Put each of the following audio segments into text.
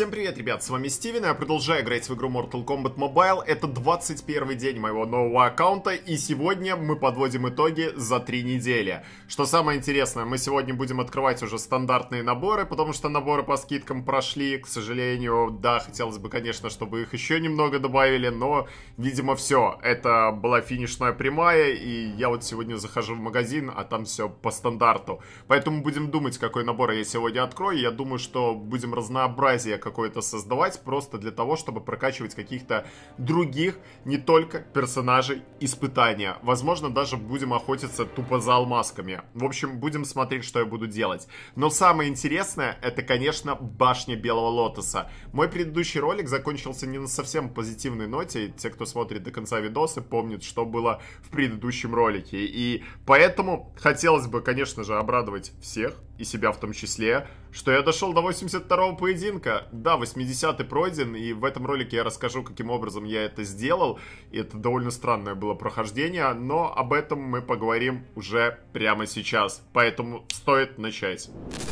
Всем привет, ребят, с вами Стивен, и я продолжаю играть в игру Mortal Kombat Mobile. Это 21 день моего нового аккаунта, и сегодня мы подводим итоги за 3 недели. Что самое интересное, мы сегодня будем открывать уже стандартные наборы, потому что наборы по скидкам прошли, к сожалению. Да, хотелось бы, конечно, чтобы их еще немного добавили, но, видимо, все. Это была финишная прямая, и я вот сегодня захожу в магазин, а там все по стандарту. Поэтому будем думать, какой набор я сегодня открою. Я думаю, что будем разнообразие какое-то создавать просто для того, чтобы прокачивать каких-то других, не только персонажей испытания. Возможно, даже будем охотиться тупо за алмазками. В общем, будем смотреть, что я буду делать. Но самое интересное, это, конечно, башня Белого Лотоса. Мой предыдущий ролик закончился не на совсем позитивной ноте. Те, кто смотрит до конца видосы, помнят, что было в предыдущем ролике. И поэтому хотелось бы, конечно же, обрадовать всех, и себя в том числе, что я дошел до 82-го поединка. Да, 80-й пройден, и в этом ролике я расскажу, каким образом я это сделал. И это довольно странное было прохождение, но об этом мы поговорим уже прямо сейчас. Поэтому стоит начать.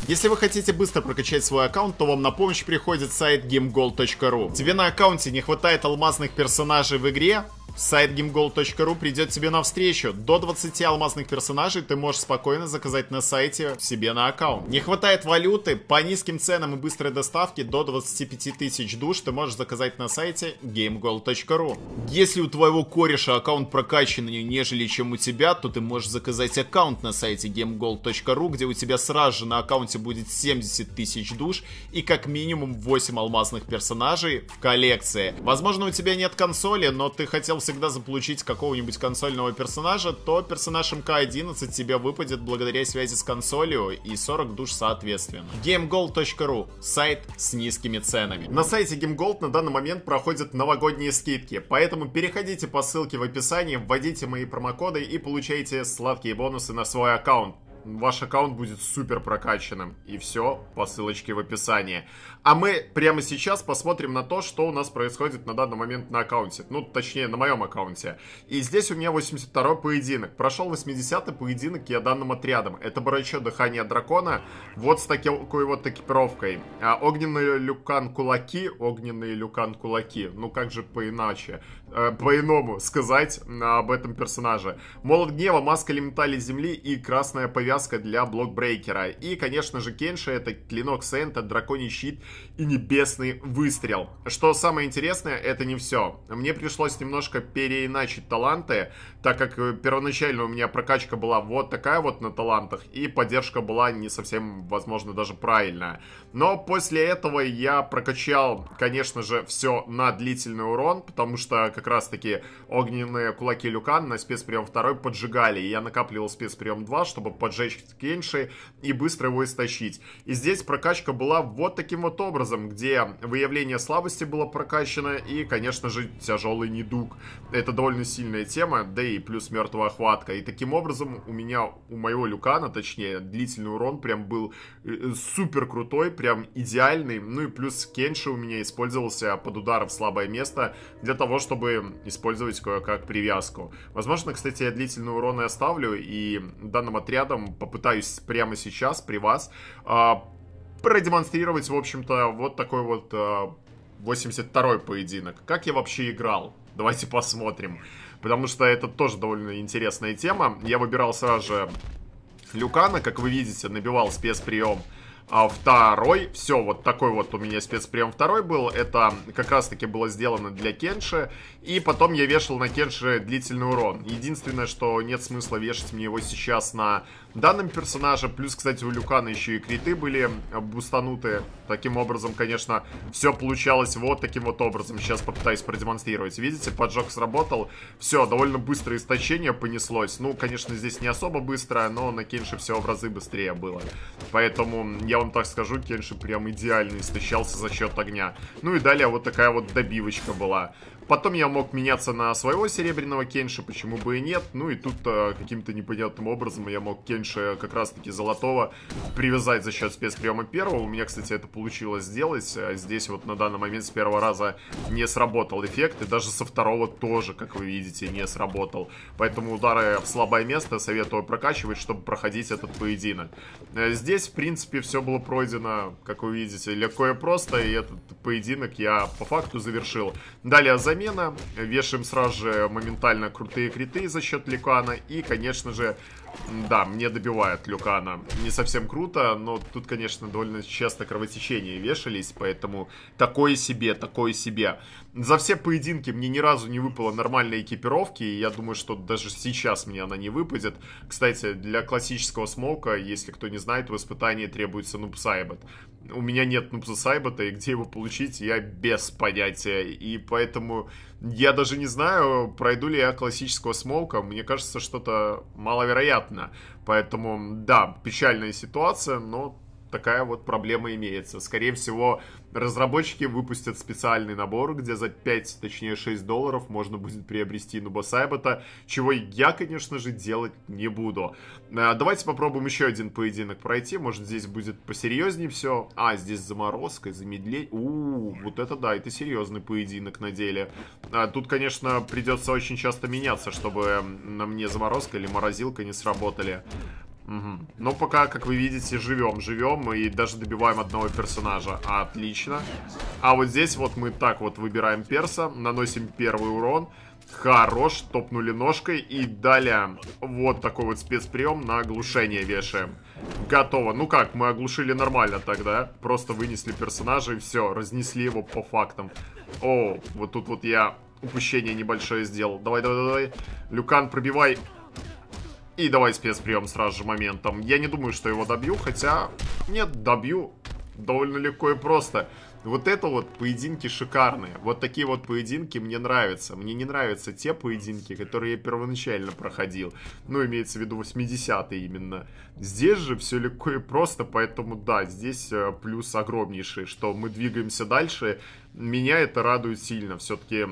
Если вы хотите быстро прокачать свой аккаунт, то вам на помощь приходит сайт gamegold.ru. Тебе на аккаунте не хватает алмазных персонажей в игре? Сайт gimgold.ru придет тебе навстречу. До 20 алмазных персонажей ты можешь спокойно заказать на сайте себе на аккаунт. Не хватает валюты? По низким ценам и быстрой доставке до 25 тысяч душ ты можешь заказать на сайте gamegold.ru. Если у твоего кореша аккаунт прокачаннее, нежели чем у тебя, то ты можешь заказать аккаунт на сайте gamegold.ru, где у тебя сразу же на аккаунте будет 70 тысяч душ и как минимум 8 алмазных персонажей в коллекции. Возможно, у тебя нет консоли, но ты хотел всегда заполучить какого-нибудь консольного персонажа, то персонаж МК-11 тебе выпадет благодаря связи с консолью и 40 душ соответственно. GameGold.ru – сайт с низкими ценами. На сайте GameGold на данный момент проходят новогодние скидки, поэтому переходите по ссылке в описании, вводите мои промокоды и получайте сладкие бонусы на свой аккаунт ваш аккаунт будет супер прокачанным. И все по ссылочке в описании. А мы прямо сейчас посмотрим на то, что у нас происходит на данный момент на аккаунте. Ну, точнее, на моем аккаунте. И здесь у меня 82 поединок. Прошел 80-й поединок я данным отрядом. Это Барачо Дыхание Дракона. Вот с такой вот экипировкой. А, огненный Люкан Кулаки. Огненный Люкан Кулаки. Ну, как же поиначе. Э, по-иному сказать а, об этом персонаже. Молот Гнева, Маска Элементали Земли и Красная Повязка для Блокбрейкера. И, конечно же, Кенша. Это Клинок Сента, Драконий Щит и небесный выстрел. Что самое интересное, это не все. Мне пришлось немножко переиначить таланты, так как э, первоначально у меня прокачка была вот такая вот на талантах, и поддержка была не совсем, возможно, даже правильная. Но после этого я прокачал, конечно же, все на длительный урон, потому что как раз-таки огненные кулаки Люкан на спецприем 2 поджигали, и я накапливал спецприем 2, чтобы поджечь Кенши и быстро его истощить. И здесь прокачка была вот таким вот вот образом, где выявление слабости было прокачано и, конечно же, тяжелый недуг. Это довольно сильная тема, да и плюс мертвая хватка. И таким образом у меня, у моего Люкана, точнее, длительный урон прям был э, э, супер крутой, прям идеальный. Ну и плюс Кенши у меня использовался под удар в слабое место для того, чтобы использовать кое-как привязку. Возможно, кстати, я длительный урон и оставлю, и данным отрядом попытаюсь прямо сейчас при вас а, продемонстрировать, в общем-то, вот такой вот 82-й э, поединок. Как я вообще играл? Давайте посмотрим. Потому что это тоже довольно интересная тема. Я выбирал сразу же Люкана, как вы видите, набивал спецприем а второй, все, вот такой вот у меня спецприем второй был. Это как раз-таки было сделано для Кенши. И потом я вешал на Кенши длительный урон. Единственное, что нет смысла вешать мне его сейчас на данном персонаже. Плюс, кстати, у Люкана еще и криты были бустануты. Таким образом, конечно, все получалось вот таким вот образом. Сейчас попытаюсь продемонстрировать. Видите, поджог сработал. Все, довольно быстро истощение понеслось. Ну, конечно, здесь не особо быстро, но на Кенши все в разы быстрее было. Поэтому я вам так скажу, Кенши прям идеально истощался за счет огня. Ну и далее вот такая вот добивочка была. Потом я мог меняться на своего серебряного Кенша, почему бы и нет. Ну и тут э, каким-то непонятным образом я мог Кенша как раз-таки золотого привязать за счет спецприема первого. У меня, кстати, это получилось сделать. А здесь вот на данный момент с первого раза не сработал эффект. И даже со второго тоже, как вы видите, не сработал. Поэтому удары в слабое место советую прокачивать, чтобы проходить этот поединок. Э, здесь, в принципе, все было пройдено, как вы видите, легко и просто. И этот поединок я по факту завершил. Далее, за замена. Вешаем сразу же моментально крутые криты за счет Ликана. И, конечно же, да, мне добивают Люкана. Не совсем круто, но тут, конечно, довольно часто кровотечения вешались, поэтому такое себе, такое себе. За все поединки мне ни разу не выпало нормальной экипировки, и я думаю, что даже сейчас мне она не выпадет. Кстати, для классического смока, если кто не знает, в испытании требуется нубсайбот. У меня нет нубсайбота, и где его получить, я без понятия. И поэтому я даже не знаю, пройду ли я классического смолка. Мне кажется, что-то маловероятно. Поэтому, да, печальная ситуация, но такая вот проблема имеется. Скорее всего, разработчики выпустят специальный набор, где за 5, точнее 6 долларов можно будет приобрести Нуба Сайбата, чего я, конечно же, делать не буду. Э, давайте попробуем еще один поединок пройти, может здесь будет посерьезнее все. А, здесь заморозка, замедление. У, вот это да, это серьезный поединок на деле. Э, тут, конечно, придется очень часто меняться, чтобы на мне заморозка или морозилка не сработали. Угу. Ну, пока, как вы видите, живем, живем и даже добиваем одного персонажа. Отлично. А вот здесь вот мы так вот выбираем перса, наносим первый урон. Хорош, топнули ножкой и далее вот такой вот спецприем на оглушение вешаем. Готово. Ну как, мы оглушили нормально тогда. Просто вынесли персонажа и все, разнесли его по фактам. О, вот тут вот я упущение небольшое сделал. Давай, давай, давай. Люкан, пробивай. И давай спецприем сразу же моментом. Я не думаю, что его добью, хотя... Нет, добью. Довольно легко и просто. Вот это вот поединки шикарные. Вот такие вот поединки мне нравятся. Мне не нравятся те поединки, которые я первоначально проходил. Ну, имеется в виду 80-е именно. Здесь же все легко и просто, поэтому да, здесь э, плюс огромнейший, что мы двигаемся дальше. Меня это радует сильно. Все-таки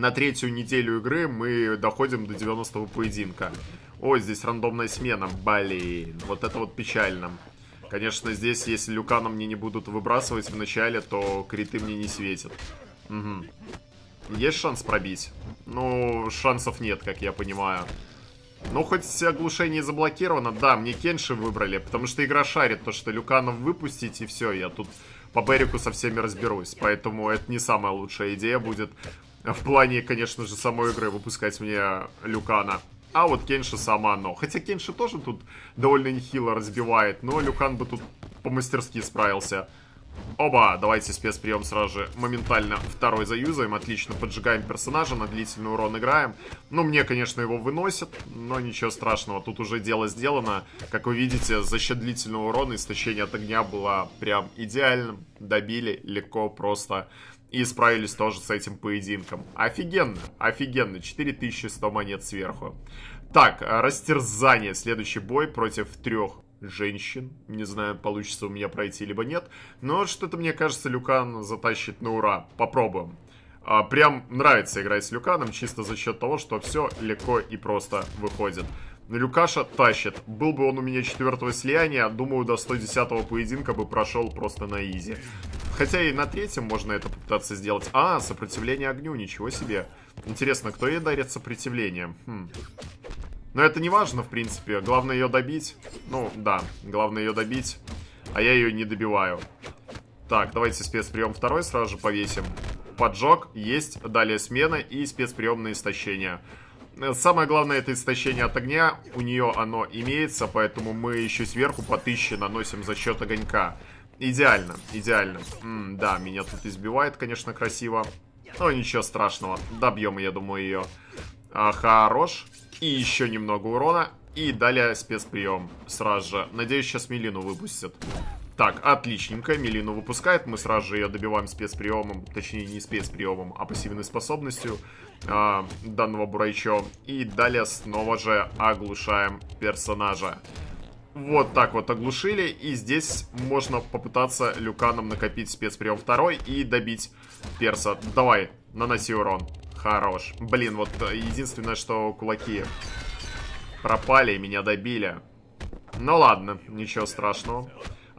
на третью неделю игры мы доходим до 90-го поединка. Ой, здесь рандомная смена. Блин, вот это вот печально. Конечно, здесь, если Люкана мне не будут выбрасывать в начале, то криты мне не светят. Угу. Есть шанс пробить? Ну, шансов нет, как я понимаю. Ну, хоть оглушение заблокировано, да, мне Кенши выбрали, потому что игра шарит, то, что Люкана выпустить, и все, я тут по Берику со всеми разберусь. Поэтому это не самая лучшая идея будет в плане, конечно же, самой игры выпускать мне Люкана. А вот Кенша сама но Хотя Кенша тоже тут довольно нехило разбивает, но Люкан бы тут по-мастерски справился. Оба, давайте спецприем сразу же моментально второй заюзаем. Отлично, поджигаем персонажа, на длительный урон играем. Ну, мне, конечно, его выносят, но ничего страшного. Тут уже дело сделано. Как вы видите, за счет длительного урона истощение от огня было прям идеальным. Добили легко, просто... И справились тоже с этим поединком. Офигенно, офигенно. 4100 монет сверху. Так, э, растерзание. Следующий бой против трех женщин. Не знаю, получится у меня пройти либо нет. Но что-то мне кажется, Люкан затащит на ура. Попробуем. А, прям нравится играть с Люканом чисто за счет того, что все легко и просто выходит. Люкаша тащит. Был бы он у меня четвертого слияния, думаю, до 110 поединка бы прошел просто на изи. Хотя и на третьем можно это попытаться сделать. А, сопротивление огню, ничего себе. Интересно, кто ей дарит сопротивление? Хм. Но это не важно, в принципе. Главное ее добить. Ну, да, главное ее добить. А я ее не добиваю. Так, давайте спецприем второй сразу же повесим. Поджог, есть, далее смена и спецприем на истощение. Самое главное это истощение от огня. У нее оно имеется, поэтому мы еще сверху по 1000 наносим за счет огонька. Идеально, идеально. М да, меня тут избивает, конечно, красиво. Но ничего страшного. Добьем, я думаю, ее. А, хорош. И еще немного урона. И далее спецприем сразу же. Надеюсь, сейчас Милину выпустят. Так, отличненько, Мелину выпускает, мы сразу же ее добиваем спецприемом, точнее не спецприемом, а пассивной способностью э, данного Бурайчо. И далее снова же оглушаем персонажа. Вот так вот оглушили, и здесь можно попытаться Люканом накопить спецприем второй и добить перса. Давай, наноси урон. Хорош. Блин, вот э, единственное, что кулаки пропали и меня добили. Ну ладно, ничего страшного.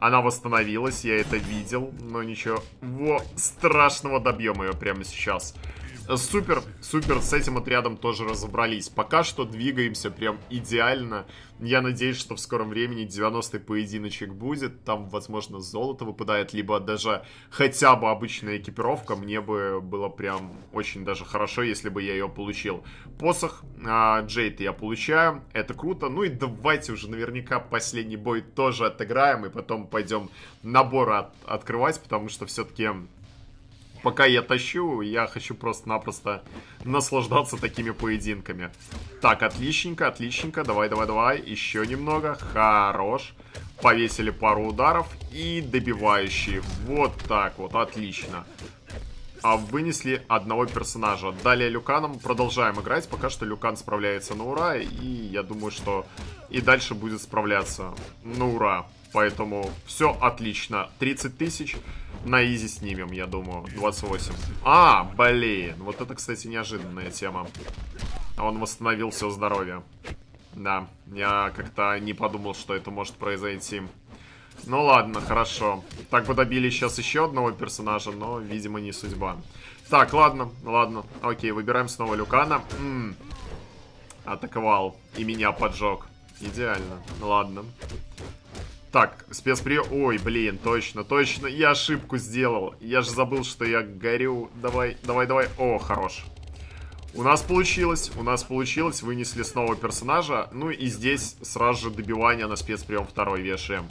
Она восстановилась, я это видел, но ничего Во, страшного добьем ее прямо сейчас. Супер, супер, с этим отрядом тоже разобрались. Пока что двигаемся прям идеально. Я надеюсь, что в скором времени 90-й поединочек будет. Там, возможно, золото выпадает, либо даже хотя бы обычная экипировка. Мне бы было прям очень даже хорошо, если бы я ее получил. Посох а, Джейд я получаю, это круто. Ну и давайте уже наверняка последний бой тоже отыграем и потом пойдем набор от, открывать, потому что все-таки пока я тащу, я хочу просто-напросто наслаждаться такими поединками. Так, отличненько, отличненько. Давай, давай, давай. Еще немного. Хорош. Повесили пару ударов и добивающие. Вот так вот, отлично. А вынесли одного персонажа. Далее Люканом продолжаем играть. Пока что Люкан справляется на ура. И я думаю, что и дальше будет справляться на ура. Поэтому все отлично. 30 тысяч. На изи снимем, я думаю. 28. А, блин. Вот это, кстати, неожиданная тема. Он восстановил все здоровье. Да, я как-то не подумал, что это может произойти. Ну ладно, хорошо. Так бы добили сейчас еще одного персонажа, но, видимо, не судьба. Так, ладно, ладно. Окей, выбираем снова Люкана. М м-м. -м. Атаковал. И меня поджег. Идеально. Ладно. Так, спецприем... Ой, блин, точно, точно, я ошибку сделал. Я же забыл, что я горю. Давай, давай, давай. О, хорош. У нас получилось, у нас получилось. Вынесли снова персонажа. Ну и здесь сразу же добивание на спецприем второй вешаем.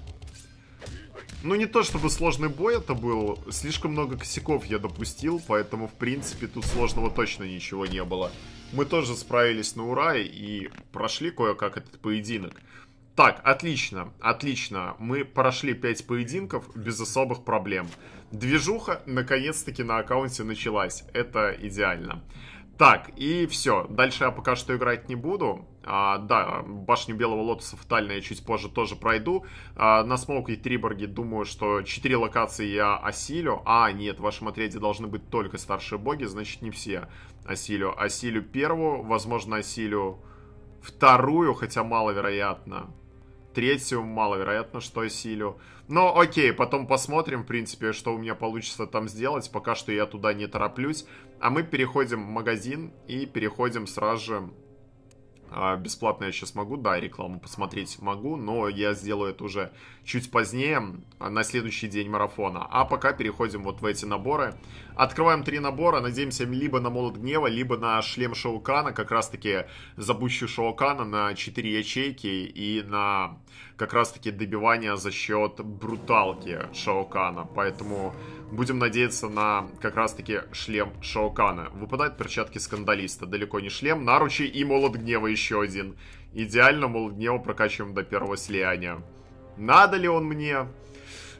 Ну, не то чтобы сложный бой это был. Слишком много косяков я допустил, поэтому, в принципе, тут сложного точно ничего не было. Мы тоже справились на ура и прошли кое-как этот поединок. Так, отлично, отлично. Мы прошли 5 поединков без особых проблем. Движуха, наконец-таки, на аккаунте началась. Это идеально. Так, и все. Дальше я пока что играть не буду. А, да, башню Белого Лотоса фатально я чуть позже тоже пройду. А, на Смоуке и Триборге думаю, что 4 локации я осилю. А, нет, в вашем отряде должны быть только старшие боги, значит не все осилю. Осилю первую, возможно осилю вторую, хотя маловероятно третью маловероятно, что осилю. Но окей, потом посмотрим, в принципе, что у меня получится там сделать. Пока что я туда не тороплюсь. А мы переходим в магазин и переходим сразу же а бесплатно я сейчас могу, да, рекламу посмотреть могу, но я сделаю это уже чуть позднее, а, на следующий день марафона. А пока переходим вот в эти наборы. Открываем три набора, надеемся либо на Молот Гнева, либо на Шлем Шаукана, как раз-таки забущу Шаукана на 4 ячейки и на как раз-таки добивание за счет бруталки Шаукана. Поэтому будем надеяться на как раз-таки шлем Шаукана. Выпадают перчатки скандалиста. Далеко не шлем, наручи и молот гнева еще еще один. Идеально, мол, Гнева прокачиваем до первого слияния. Надо ли он мне?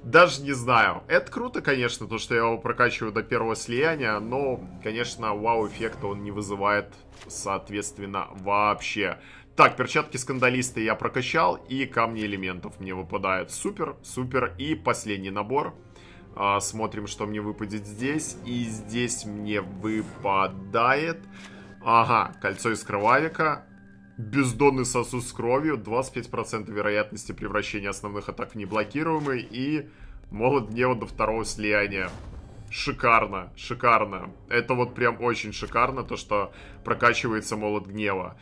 Даже не знаю. Это круто, конечно, то, что я его прокачиваю до первого слияния, но, конечно, вау-эффекта он не вызывает, соответственно, вообще. Так, перчатки скандалисты я прокачал, и камни элементов мне выпадают. Супер, супер. И последний набор. А, смотрим, что мне выпадет здесь. И здесь мне выпадает... Ага, кольцо из кровавика, бездонный сосуд с кровью, 25% вероятности превращения основных атак в неблокируемые и молот гнева до второго слияния. Шикарно, шикарно. Это вот прям очень шикарно, то, что прокачивается молот гнева.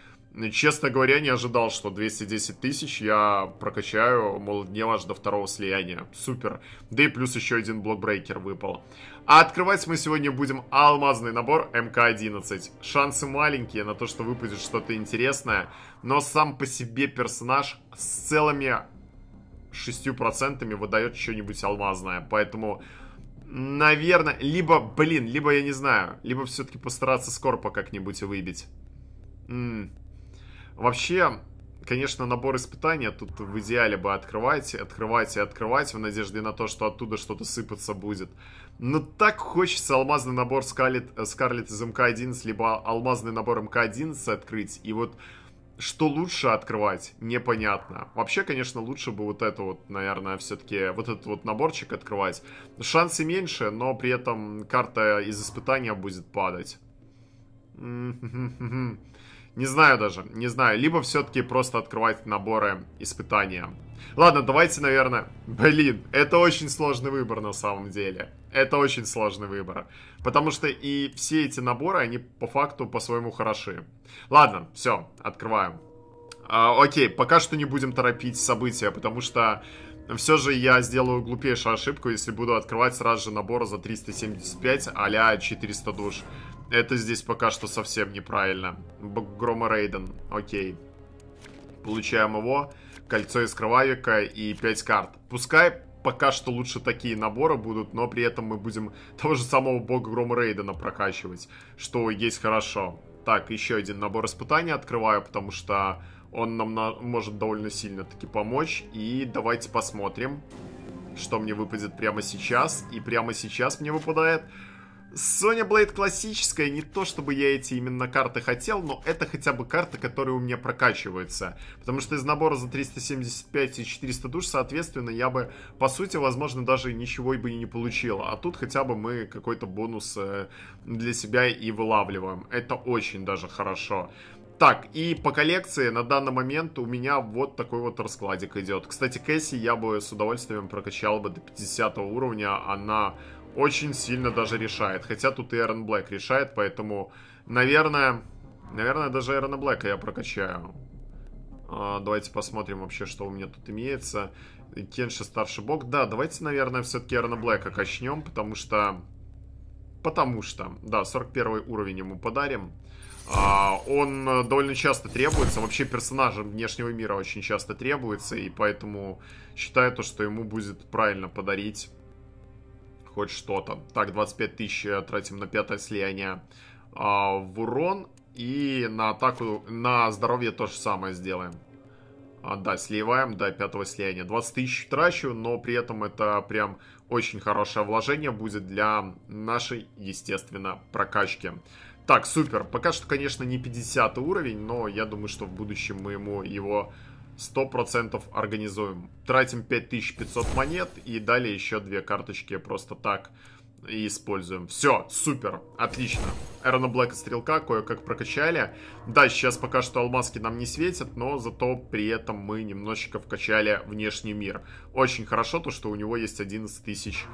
Честно говоря, не ожидал, что 210 тысяч я прокачаю, мол, не аж до второго слияния. Супер. Да и плюс еще один блокбрейкер выпал. А открывать мы сегодня будем алмазный набор МК-11. Шансы маленькие на то, что выпадет что-то интересное. Но сам по себе персонаж с целыми 6% выдает что-нибудь алмазное. Поэтому наверное, либо, блин, либо я не знаю, либо все-таки постараться скорпа как-нибудь выбить. М Вообще, конечно, набор испытаний тут в идеале бы открывайте, открывайте, открывайте в надежде на то, что оттуда что-то сыпаться будет. Но так хочется алмазный набор Скарлет, э, Скарлет из МК-11, либо алмазный набор МК-11 открыть. И вот что лучше открывать, непонятно. Вообще, конечно, лучше бы вот это вот, наверное, все-таки вот этот вот наборчик открывать. Шансы меньше, но при этом карта из испытания будет падать. Не знаю даже, не знаю. Либо все-таки просто открывать наборы испытания. Ладно, давайте, наверное... Блин, это очень сложный выбор на самом деле. Это очень сложный выбор. Потому что и все эти наборы, они по факту по-своему хороши. Ладно, все, открываем. А, окей, пока что не будем торопить события, потому что все же я сделаю глупейшую ошибку, если буду открывать сразу же набор за 375 а 400 душ. Это здесь пока что совсем неправильно. Грома Рейден. Окей. Получаем его. Кольцо из кровавика и 5 карт. Пускай пока что лучше такие наборы будут, но при этом мы будем того же самого бога Грома Рейдена прокачивать, что есть хорошо. Так, еще один набор испытаний открываю, потому что он нам на... может довольно сильно таки помочь. И давайте посмотрим, что мне выпадет прямо сейчас. И прямо сейчас мне выпадает Соня Блейд классическая, не то чтобы я эти именно карты хотел, но это хотя бы карты, которые у меня прокачиваются. Потому что из набора за 375 и 400 душ, соответственно, я бы, по сути, возможно, даже ничего бы и не получил. А тут хотя бы мы какой-то бонус э, для себя и вылавливаем. Это очень даже хорошо. Так, и по коллекции на данный момент у меня вот такой вот раскладик идет. Кстати, Кэсси я бы с удовольствием прокачал бы до 50 уровня. Она очень сильно даже решает. Хотя тут и Эрон Блэк решает, поэтому, наверное, наверное, даже Эрона Блэка я прокачаю. А, давайте посмотрим вообще, что у меня тут имеется. Кенши старший бог. Да, давайте, наверное, все-таки Эрона Блэка качнем, потому что... Потому что, да, 41 уровень ему подарим. А, он довольно часто требуется. Вообще персонажам внешнего мира очень часто требуется. И поэтому считаю то, что ему будет правильно подарить хоть что-то. Так, 25 тысяч тратим на пятое слияние а, в урон. И на атаку, на здоровье то же самое сделаем. А, да, сливаем до пятого слияния. 20 тысяч трачу, но при этом это прям очень хорошее вложение будет для нашей, естественно, прокачки. Так, супер. Пока что, конечно, не 50 уровень, но я думаю, что в будущем мы ему его 100% организуем. Тратим 5500 монет и далее еще две карточки просто так и используем. Все, супер, отлично. Эрона Блэка Стрелка кое-как прокачали. Да, сейчас пока что алмазки нам не светят, но зато при этом мы немножечко вкачали внешний мир. Очень хорошо то, что у него есть 11 тысяч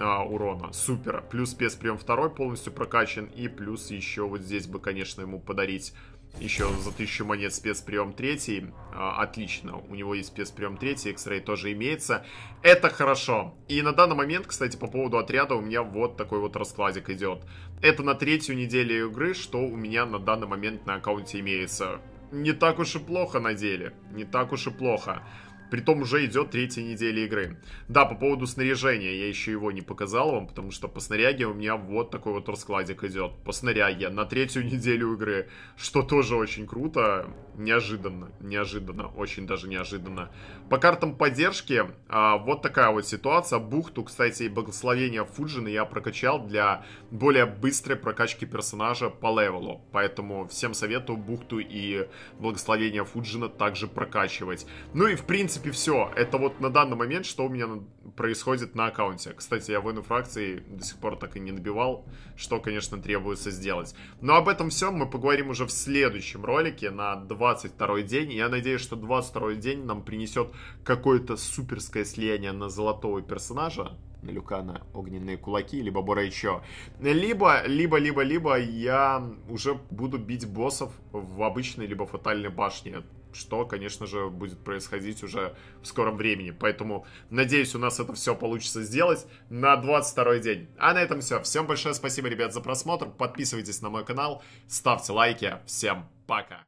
а, урона. Супер. Плюс спецприем второй полностью прокачан и плюс еще вот здесь бы, конечно, ему подарить еще за тысячу монет спецприем третий а, Отлично, у него есть спецприем третий, X-Ray тоже имеется. Это хорошо. И на данный момент, кстати, по поводу отряда у меня вот такой вот раскладик идет. Это на третью неделю игры, что у меня на данный момент на аккаунте имеется. Не так уж и плохо на деле, не так уж и плохо. Притом уже идет третья неделя игры. Да, по поводу снаряжения я еще его не показал вам, потому что по снаряге у меня вот такой вот раскладик идет. По снаряге на третью неделю игры, что тоже очень круто. Неожиданно, неожиданно, очень даже неожиданно. По картам поддержки а, вот такая вот ситуация. Бухту, кстати, и благословение Фуджина я прокачал для более быстрой прокачки персонажа по левелу. Поэтому всем советую Бухту и благословение Фуджина также прокачивать. Ну и в принципе принципе, все. Это вот на данный момент, что у меня происходит на аккаунте. Кстати, я войну фракции до сих пор так и не набивал, что, конечно, требуется сделать. Но об этом всем мы поговорим уже в следующем ролике на 22 день. Я надеюсь, что 22 день нам принесет какое-то суперское слияние на золотого персонажа на Люкана огненные кулаки, либо Бора еще. Либо, либо, либо, либо я уже буду бить боссов в обычной либо фатальной башне что, конечно же, будет происходить уже в скором времени. Поэтому, надеюсь, у нас это все получится сделать на 22 день. А на этом все. Всем большое спасибо, ребят, за просмотр. Подписывайтесь на мой канал, ставьте лайки. Всем пока!